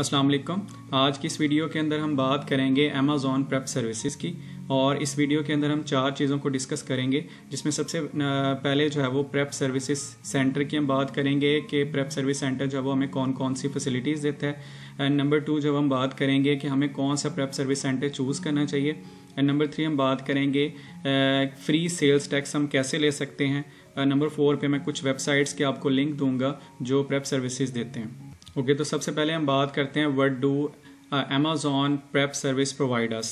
अस्सलाम वालेकुम आज की इस वीडियो के अंदर हम बात करेंगे अमेजोन प्रेप सर्विसेज की और इस वीडियो के अंदर हम चार चीज़ों को डिस्कस करेंगे जिसमें सबसे पहले जो है वो प्रेप सर्विसेज सेंटर की हम बात करेंगे कि प्रेप सर्विस सेंटर जो है वो हमें कौन कौन सी फैसिलिटीज़ देता है एंड नंबर टू जब हम बात करेंगे कि हमें कौन सा प्रेप सर्विस सेंटर चूज़ करना चाहिए एंड नंबर थ्री हम बात करेंगे फ्री सेल्स टैक्स हम कैसे ले सकते हैं नंबर फोर पर मैं कुछ वेबसाइट्स के आपको लिंक दूंगा जो प्रेप सर्विसेज देते हैं ओके okay, तो सबसे पहले हम बात करते हैं what do Amazon prep service providers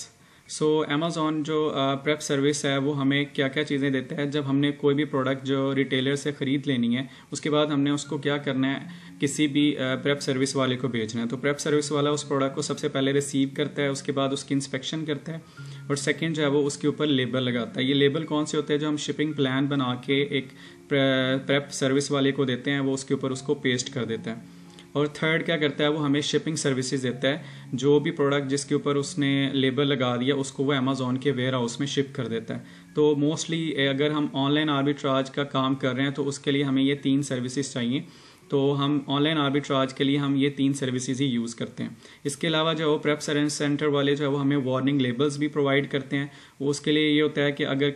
so Amazon जो प्रेप uh, सर्विस है वो हमें क्या क्या चीज़ें देता है जब हमने कोई भी प्रोडक्ट जो रिटेलर से ख़रीद लेनी है उसके बाद हमने उसको क्या करना है किसी भी प्रेप uh, सर्विस वाले को भेजना है तो प्रेप सर्विस वाला उस प्रोडक्ट को सबसे पहले रिसीव करता है उसके बाद उसकी इंस्पेक्शन करता है और सेकेंड जो है वो उसके ऊपर लेबल लगाता है ये लेबल कौन से होते हैं जो हम शिपिंग प्लान बना के एक प्रेप uh, सर्विस वाले को देते हैं वो उसके ऊपर उसको पेस्ट कर देता है और थर्ड क्या करता है वो हमें शिपिंग सर्विसेज देता है जो भी प्रोडक्ट जिसके ऊपर उसने लेबल लगा दिया उसको वो अमेज़ोन के वेयर हाउस में शिप कर देता है तो मोस्टली अगर हम ऑनलाइन आर्बिट्राज का काम कर रहे हैं तो उसके लिए हमें ये तीन सर्विसेज चाहिए तो हम ऑनलाइन आर्बिट्राज के लिए हम ये तीन सर्विसेज ही यूज़ करते हैं इसके अलावा जो है वो प्रेप सेंटर वाले जो है वो हमें वार्निंग लेबल्स भी प्रोवाइड करते हैं वो उसके लिए ये होता है कि अगर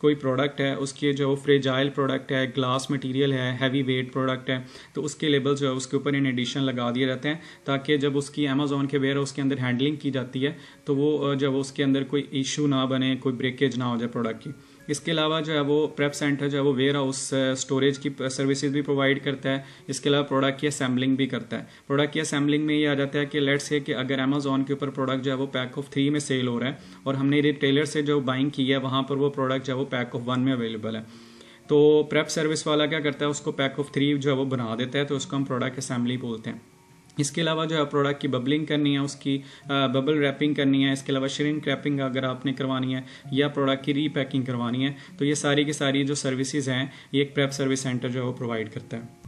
कोई प्रोडक्ट है उसके जो फ्रेजाइल प्रोडक्ट है ग्लास मटीरियल है हैवी वेट प्रोडक्ट है तो उसके लेबल जो है उसके ऊपर इन एडिशन लगा दिए जाते हैं ताकि जब उसकी अमेजोन के वेयर उसके अंदर हैंडलिंग की जाती है तो वो जब उसके अंदर कोई इशू ना बने कोई ब्रेकेज ना हो जाए प्रोडक्ट की इसके अलावा जो है वो प्रेप सेंटर जो है वो वेयर हाउस स्टोरेज की सर्विसेज भी प्रोवाइड करता है इसके अलावा प्रोडक्ट की असेंबलिंग भी करता है प्रोडक्ट की असेंबलिंग में ये आ जाता है कि लेट्स से कि अगर अमेजोन के ऊपर प्रोडक्ट जो है वो पैक ऑफ थ्री में सेल हो रहा है और हमने रिटेलर से जो बाइंग की है वहाँ पर वो प्रोडक्ट जो है वो पैक ऑफ वन में अवेलेबल है तो प्रेप सर्विस वाला क्या करता है उसको पैक ऑफ थ्री जो है वो बना देता है तो उसको हम प्रोडक्ट असेंबली बोलते हैं इसके अलावा जो है प्रोडक्ट की बबलिंग करनी है उसकी बबल रैपिंग करनी है इसके अलावा श्रिंक रैपिंग अगर आपने करवानी है या प्रोडक्ट की रीपैकिंग करवानी है तो ये सारी की सारी जो सर्विसेज हैं ये एक प्रेप सर्विस सेंटर जो है वो प्रोवाइड करता है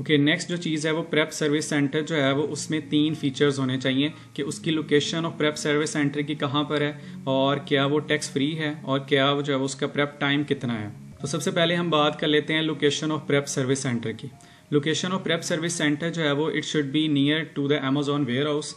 ओके okay, नेक्स्ट जो चीज़ है वो प्रेप सर्विस सेंटर जो है वो उसमें तीन फीचर्स होने चाहिए कि उसकी location of prep service centre की कहाँ पर है और क्या वो टैक्स फ्री है और क्या वो जो है उसका प्रेप टाइम कितना है तो सबसे पहले हम बात कर लेते हैं location of prep service centre की location of prep service centre जो है वो it should be near to the Amazon warehouse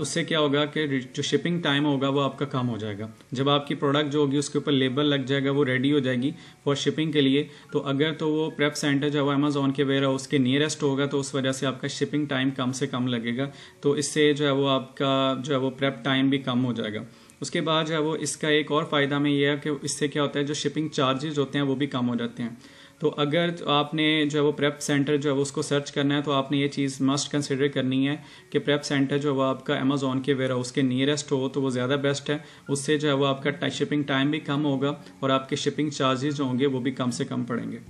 उससे क्या होगा कि जो शिपिंग टाइम होगा वो आपका कम हो जाएगा जब आपकी प्रोडक्ट जो होगी उसके ऊपर लेबल लग जाएगा वो रेडी हो जाएगी फॉर शिपिंग के लिए तो अगर तो वो प्रेप सेंटर जो है वो अमेजोन के वेयर हाउस के नियरेस्ट होगा तो उस वजह से आपका शिपिंग टाइम कम से कम लगेगा तो इससे जो है वो आपका जो है वो प्रेप टाइम भी कम हो जाएगा उसके बाद जो है वो इसका एक और फ़ायदा में ये है कि इससे क्या होता है जो शिपिंग चार्जेज होते हैं वो भी कम हो जाते हैं तो अगर तो आपने जो है वो प्रेप सेंटर जो है वो उसको सर्च करना है तो आपने ये चीज़ मस्ट कंसिडर करनी है कि प्रेप सेंटर जो है वो आपका अमेजोन के वेयर हाउस के नियरेस्ट हो तो वो ज़्यादा बेस्ट है उससे जो है वो आपका शिपिंग टाइम भी कम होगा और आपके शिपिंग चार्जेज जो होंगे वो भी कम से कम पड़ेंगे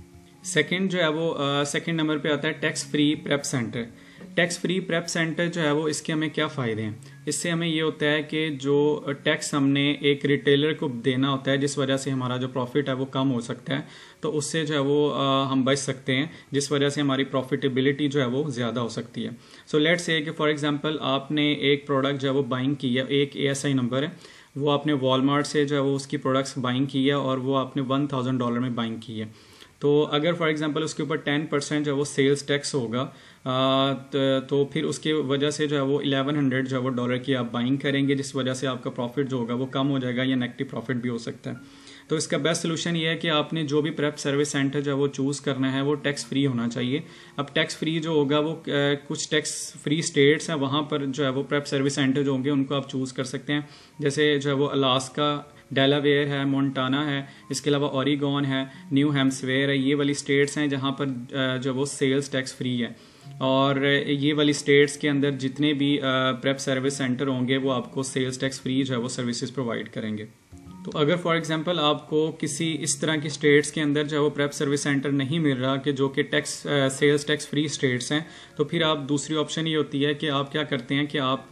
सेकेंड जो है वो सेकेंड नंबर पर आता है tax free prep centre tax free prep centre जो है वो इसके हमें क्या फ़ायदे हैं इससे हमें ये होता है कि जो टैक्स हमने एक रिटेलर को देना होता है जिस वजह से हमारा जो प्रॉफिट है वो कम हो सकता है तो उससे जो है वो आ, हम बच सकते हैं जिस वजह से हमारी प्रॉफिटेबिलिटी जो है वो ज़्यादा हो सकती है सो लेट्स ए कि फॉर एग्जांपल आपने एक प्रोडक्ट जो है वो बाइंग किया एक ए नंबर है वो आपने वॉलमार्ट से जो है वो उसकी प्रोडक्ट्स बाइंग की है और वो आपने वन थाउजेंड डॉलर में बाइंग की है तो अगर फॉर एग्जांपल उसके ऊपर टेन परसेंट जो है वो सेल्स टैक्स होगा तो फिर उसके वजह से जो है वो इलेवन हंड्रेड जो है वो डॉलर की आप बाइंग करेंगे जिस वजह से आपका प्रॉफिट जो होगा वो कम हो जाएगा या नेगेटिव प्रॉफिट भी हो सकता है तो इसका बेस्ट सोल्यूशन ये है कि आपने जो भी प्रेप सर्विस सेंटर जो है वो चूज़ करना है वो टैक्स फ्री होना चाहिए अब टैक्स फ्री जो होगा वो कुछ टैक्स फ्री स्टेट्स हैं वहाँ पर जो है वो प्रेप सर्विस सेंटर जो होंगे उनको आप चूज़ कर सकते हैं जैसे जो है वो अलास्का डेलावेयर है मोन्टाना है इसके अलावा ओरिगॉन है न्यू हेम्सवेयर है ये वाली स्टेट्स हैं जहाँ पर जो वो सेल्स टैक्स फ्री है और ये वाली स्टेट्स के अंदर जितने भी प्रेप सर्विस सेंटर होंगे वो आपको सेल्स टैक्स फ्री जो है वो सर्विसेज प्रोवाइड करेंगे तो अगर फॉर एग्जांपल आपको किसी इस तरह की स्टेट्स के अंदर जो है वो प्रेप सर्विस सेंटर नहीं मिल रहा कि जो कि tax sales tax free states हैं तो फिर आप दूसरी ऑप्शन ये होती है कि आप क्या करते हैं कि आप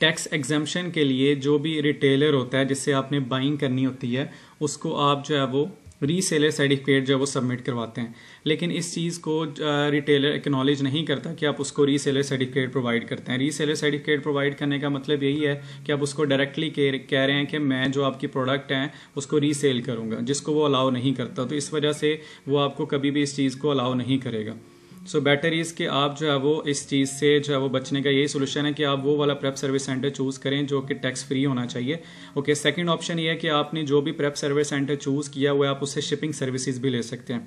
टैक्स एग्जामेशन के लिए जो भी रिटेलर होता है जिससे आपने बाइंग करनी होती है उसको आप जो है वो रीसेलर सर्टिफिकेट जो है वो सबमिट करवाते हैं लेकिन इस चीज़ को रिटेलर एक्नॉलेज नहीं करता कि आप उसको रीसेलर सर्टिफिकेट प्रोवाइड करते हैं रीसेलर सर्टिफिकेट प्रोवाइड करने का मतलब यही है कि आप उसको डायरेक्टली कह रहे हैं कि मैं जो आपकी प्रोडक्ट हैं उसको रीसेल करूँगा जिसको वो अलाउ नहीं करता तो इस वजह से वो आपको कभी भी इस चीज़ को अलाउ नहीं करेगा सो बेटर इज़ कि आप जो है वो इस चीज़ से जो है वो बचने का यही सोल्यूशन है कि आप वो वाला प्रेप सर्विस सेंटर चूज़ करें जो कि टैक्स फ्री होना चाहिए ओके सेकंड ऑप्शन ये है कि आपने जो भी प्रेप सर्विस सेंटर चूज़ किया हुआ है आप उससे शिपिंग सर्विसेज भी ले सकते हैं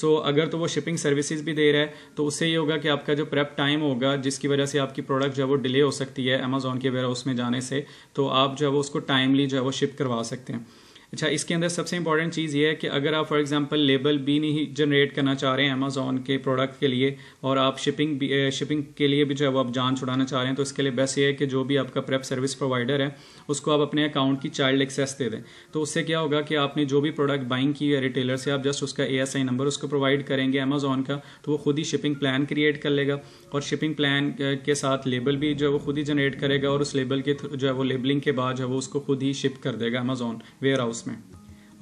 सो so, अगर तो वो शिपिंग सर्विसेज भी दे रहा है तो उससे ये होगा कि आपका जो प्रेप टाइम होगा जिसकी वजह से आपकी प्रोडक्ट जो है वो डिले हो सकती है अमेजोन के वेयर हाउस में जाने से तो आप जो है वो उसको टाइमली जो है वो शिप करवा सकते हैं अच्छा इसके अंदर सबसे इंपॉर्टेंट चीज़ ये है कि अगर आप फॉर एग्जांपल लेबल भी नहीं जनरेट करना चाह रहे हैं अमेजोन के प्रोडक्ट के लिए और आप शिपिंग भी शिपिंग eh, के लिए भी जो है आप जान छुड़ाना चाह रहे हैं तो इसके लिए बेस्ट ये है कि जो भी आपका प्रेप सर्विस प्रोवाइडर है उसको आप अपने अकाउंट की चाइल्ड एक्सेस दे दें तो उससे क्या होगा कि आपने जो भी प्रोडक्ट बाइंग की है रिटेलर से आप जस्ट उसका ए नंबर उसको प्रोवाइड करेंगे अमेजोन का तो वो खुद ही शिपिंग प्लान क्रिएट कर लेगा और शिपिंग प्लान eh, के साथ लेबल भी जो है वो खुद ही जनरेट करेगा और उस लेबल के जो है वो लेबलिंग के बाद जो है वो उसको खुद ही शिप कर देगा अमेजोन वेयर हाउस उसमें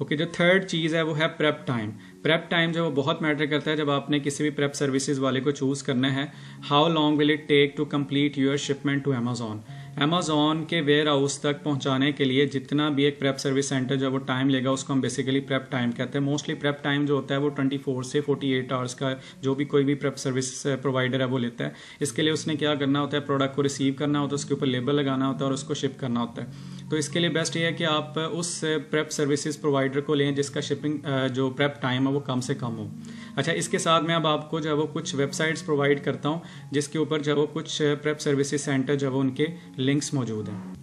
ओके okay, जो थर्ड चीज़ है वो है प्रेप टाइम प्रेप टाइम जो वो बहुत मैटर करता है जब आपने किसी भी प्रेप सर्विसेज वाले को चूज़ करना है how long will it take to complete your shipment to Amazon Amazon के वेयर हाउस तक पहुंचाने के लिए जितना भी एक प्रेप सर्विस सेंटर जो वो टाइम लेगा उसको हम बेसिकली प्रेप टाइम कहते हैं मोस्टली प्रेप टाइम जो होता है वो 24 से 48 आवर्स का जो भी कोई भी प्रेप सर्विस प्रोवाइडर है वो लेता है इसके लिए उसने क्या करना होता है प्रोडक्ट को रिसीव करना होता है उसके ऊपर लेबल लगाना होता है और उसको शिप करना होता है तो इसके लिए बेस्ट ये है कि आप उस प्रेप सर्विसेज प्रोवाइडर को लें जिसका शिपिंग uh, जो प्रेप टाइम है वो कम से कम हो अच्छा इसके साथ मैं अब आपको जो है वो कुछ वेबसाइट्स प्रोवाइड करता हूँ जिसके ऊपर जो है वो कुछ प्रेप सर्विसेज सेंटर जो है वो उनके लिंक्स मौजूद हैं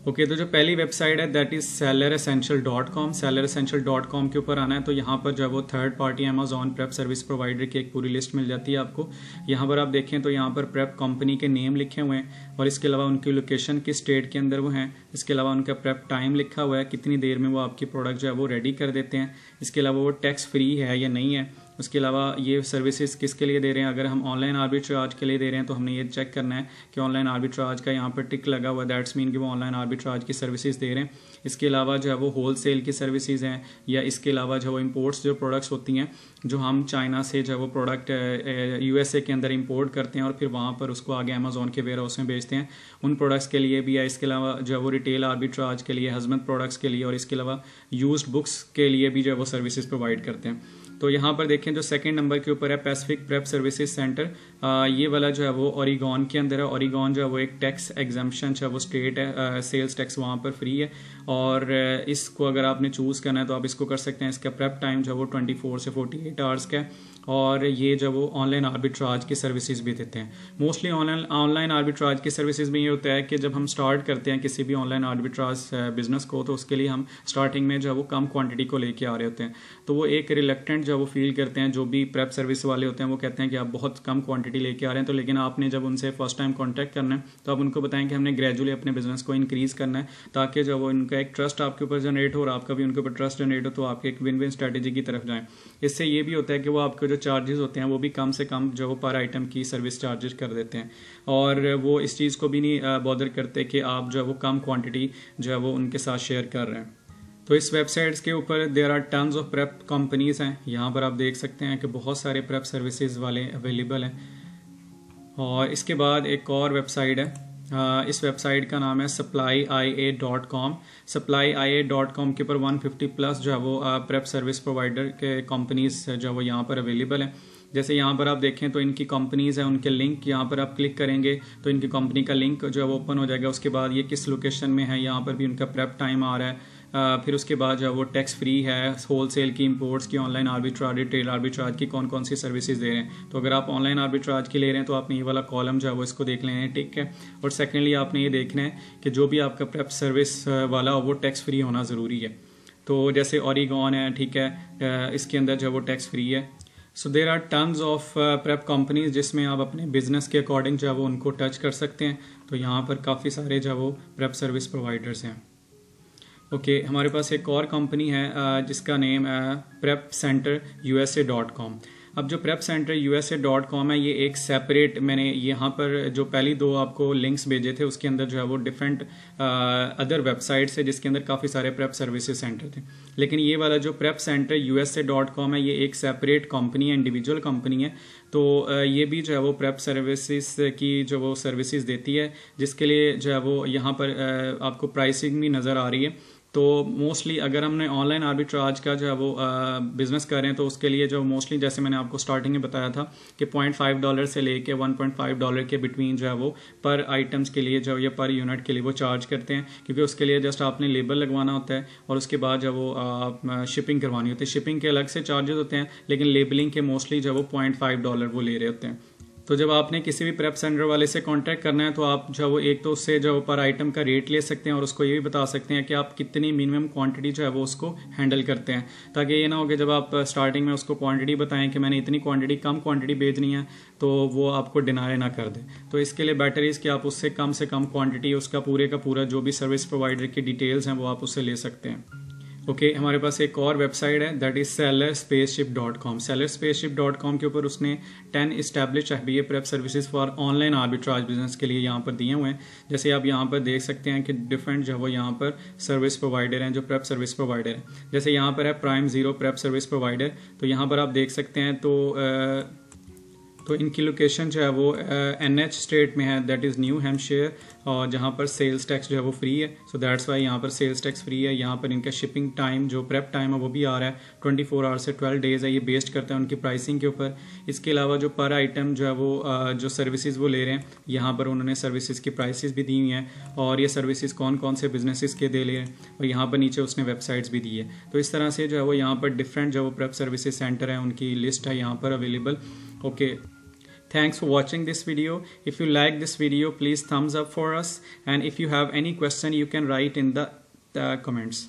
ओके okay, तो जो पहली वेबसाइट है that is seller essential dot com seller essential dot com के ऊपर आना है तो यहाँ पर जो है वो third party Amazon prep service provider की एक पूरी लिस्ट मिल जाती है आपको यहाँ पर आप देखें तो यहाँ पर प्रेप कंपनी के नेम लिखे हुए हैं और इसके अलावा उनकी लोकेशन किस स्टेट के अंदर वो हैं इसके अलावा उनका प्रेप टाइम लिखा हुआ है कितनी देर में वो आपकी प्रोडक्ट जो है वो रेडी कर देते हैं इसके अलावा वो टैक्स फ्री है या नहीं है उसके अलावा ये सर्विसेज किसके लिए दे रहे हैं अगर हम ऑनलाइन आर्बिट्राज के लिए दे रहे हैं तो हमने ये चेक करना है कि ऑनलाइन आर्बिट्राज का यहाँ पर टिक लगा हुआ दैट्स मीन कि वो ऑनलाइन आर्बिट्राज की सर्विसेज दे रहे हैं इसके अलावा जो है वो होल सेल की सर्विसेज हैं या इसके अलावा जो है वो इम्पोर्ट्स जो प्रोडक्ट्स होती हैं जो हम चाइना से जो है वो प्रोडक्ट यूएसए के अंदर इम्पोर्ट करते हैं और फिर वहाँ पर उसको आगे अमेजोन के वेयर हाउस में बेचते हैं उन प्रोडक्ट्स के लिए भी या इसके अलावा जो है वो रिटेल आर्बिट्राज के लिए हजमत प्रोडक्ट्स के लिए और इसके अलावा यूज बुक्स के लिए भी जो है वो सर्विसेज प्रोवाइड करते हैं तो यहाँ पर देखें जो सेकंड नंबर के ऊपर है पैसिफिक प्रेप सर्विसेज सेंटर ये वाला जो है वो ओरिगॉन के अंदर है ओरिगॉन जो है वो एक टैक्स एग्जामेशन जो है वो स्टेट है सेल्स टैक्स वहाँ पर फ्री है और इसको अगर आपने चूज़ करना है तो आप इसको कर सकते हैं इसका प्रेप टाइम जो है वो ट्वेंटी फोर से फोर्टी एट आवर्स का है और ये जो वो ऑनलाइन आर्बिट्राज की सर्विसेज भी देते हैं मोस्टली ऑनलाइन ऑनलाइन आर्बिट्राज की सर्विसेज में ये होता है कि जब हम स्टार्ट करते हैं किसी भी ऑनलाइन आर्बिट्राज बिजनेस को तो उसके लिए हम स्टार्टिंग में जो है वो कम क्वांटिटी को लेके आ रहे होते हैं तो वो एक रिलेक्टेंट जो वो फील करते हैं जो भी प्रेप सर्विस वाले होते हैं वो कहते हैं कि आप बहुत कम क्वांटिटी लेके आ रहे हैं तो लेकिन आपने जब उनसे फर्स्ट टाइम कॉन्टैक्ट करना है तो आप उनको बताएं कि हमने ग्रेजुअली अपने बिजनेस को इंक्रीज़ करना है ताकि जो वो इनका एक ट्रस्ट आपके ऊपर जनरेट हो और आपका भी उनके ऊपर ट्रस्ट जनरेट हो तो आपके एक विन विन स्ट्रेटेजी की तरफ जाएँ इससे ये भी होता है कि वो आपके जो चार्जेस होते हैं वो भी कम से कम जो वो पर आइटम की सर्विस चार्जेस कर देते हैं और वो इस चीज़ को भी नहीं बॉदर करते कि आप जो है वो कम क्वान्टिटी जो है वो उनके साथ शेयर कर रहे हैं तो इस वेबसाइट्स के ऊपर there are terms of prep companies हैं यहाँ पर आप देख सकते हैं कि बहुत सारे प्रेप सर्विसेज वाले अवेलेबल हैं और इसके बाद एक और वेबसाइट है इस वेबसाइट का नाम है supply I A dot com supply I A dot com के ऊपर वन फिफ्टी प्लस जो है वो प्रेप सर्विस प्रोवाइडर के कंपनीज जो है वो यहाँ पर अवेलेबल है जैसे यहाँ पर आप देखें तो इनकी कंपनीज हैं उनके लिंक यहाँ पर आप क्लिक करेंगे तो इनकी कंपनी का लिंक जो है वो ओपन हो जाएगा उसके बाद ये किस लोकेशन में है यहाँ पर भी उनका प्रेप टाइम आ रहा है फिर उसके बाद जो है वो टैक्स फ्री है होल सेल की इंपोर्ट्स की ऑनलाइन आर्बिट्राज रिटेल आर्बिट्राज की कौन कौन सी सर्विसेज दे रहे हैं तो अगर आप ऑनलाइन आर्बिट्राज की ले रहे हैं तो आपने ये वाला कॉलम जो है वो इसको देख लेना है ठीक है और सेकेंडली आपने ये देखना है कि जो भी आपका प्रेप सर्विस वाला वो टैक्स फ्री होना ज़रूरी है तो जैसे ऑरिगॉन है ठीक है इसके अंदर जो है वो टैक्स फ्री है so there are terms of prep companies जिसमें आप अपने बिजनेस के अकॉर्डिंग जो है वो उनको टच कर सकते हैं तो यहाँ पर काफ़ी सारे जो है वो प्रेप सर्विस प्रोवाइडर्स हैं ओके okay, हमारे पास एक और कंपनी है जिसका नेम है prep centre U S A dot com अब जो prep centre U S A dot com है ये एक सेपरेट मैंने यहाँ पर जो पहली दो आपको लिंक्स भेजे थे उसके अंदर जो है वो डिफरेंट अदर वेबसाइट्स है जिसके अंदर काफ़ी सारे प्रेप सर्विसेज सेंटर थे लेकिन ये वाला जो prep centre U S A dot com है ये एक सेपरेट कंपनी है इंडिविजुअल कंपनी है तो ये भी जो है वो प्रेप सर्विसेज की जो वो सर्विसेज देती है जिसके लिए जो है वो यहाँ पर आपको प्राइसिंग भी नज़र आ रही है तो मोस्टली अगर हमने ऑनलाइन आर्बिट्राज का जो है वो बिज़नेस कर रहे हैं तो उसके लिए जो मोस्टली जैसे मैंने आपको स्टार्टिंग में बताया था कि पॉइंट फाइव डॉलर से लेके वन पॉइंट फाइव डॉलर के बिटवीन जो है वो पर आइटम्स के लिए जो या पर यूनिट के लिए वो चार्ज करते हैं क्योंकि उसके लिए जस्ट आपने लेबर लगवाना होता है और उसके बाद जो वो शिपिंग करवानी होती है शिपिंग के अलग से चार्जेस होते हैं लेकिन लेबलिंग के मोस्टली जो है वो पॉइंट डॉलर वो ले रहे होते हैं तो जब आपने किसी भी प्रेप सेंटर वाले से कांटेक्ट करना है तो आप जो है वो एक तो उससे जो पर आइटम का रेट ले सकते हैं और उसको ये भी बता सकते हैं कि आप कितनी मिनिमम क्वांटिटी जो है वो उसको हैंडल करते हैं ताकि ये ना हो कि जब आप स्टार्टिंग में उसको क्वांटिटी बताएं कि मैंने इतनी क्वांटिटी कम क्वांटिटी भेजनी है तो वो आपको डिनाई ना कर दे तो इसके लिए बेटर इज़ कि आप उससे कम से कम क्वांटिटी उसका पूरे का पूरा जो भी सर्विस प्रोवाइडर की डिटेल्स हैं वो आप उससे ले सकते हैं ओके okay, हमारे पास एक और वेबसाइट है that is seller spaceship dot com seller spaceship dot com के ऊपर उसने ten establish F B A prep services for online arbitrage business के लिए यहाँ पर दिए हुए हैं जैसे आप यहाँ पर देख सकते हैं कि डिफरेंट जो है वो यहाँ पर सर्विस प्रोवाइडर हैं जो प्रेप सर्विस प्रोवाइडर है जैसे यहाँ पर है prime zero prep service provider तो यहाँ पर आप देख सकते हैं तो आ, तो इनकी लोकेशन जो है वो एन एच स्टेट में है दैट इज़ न्यू हेम्पशेयर और जहाँ पर सेल्स टैक्स जो है वो फ्री है सो दैट्स वाई यहाँ पर सेल्स टैक्स फ्री है यहाँ पर इनका शिपिंग टाइम जो प्रेप टाइम है वो भी आ रहा है ट्वेंटी फोर आवर्स से ट्वेल्व डेज है ये बेस्ड करता है उनकी प्राइसिंग के ऊपर इसके अलावा जो पर आइटम जो है वो जो सर्विसेज वो ले रहे हैं यहाँ पर उन्होंने सर्विसेज की प्राइसेस भी दी हुई हैं और ये सर्विसेज कौन कौन से बिजनेसिस के दे ले रहे हैं और यहाँ पर नीचे उसने वेबसाइट्स भी दी है तो इस तरह से जो है वो यहाँ पर डिफरेंट जो वो प्रेप सर्विसेज सेंटर है उनकी लिस्ट है यहाँ पर available okay okay. Thanks for watching this video. If you like this video, please thumbs up for us. And if you have any question, you can write in the, the uh, comments.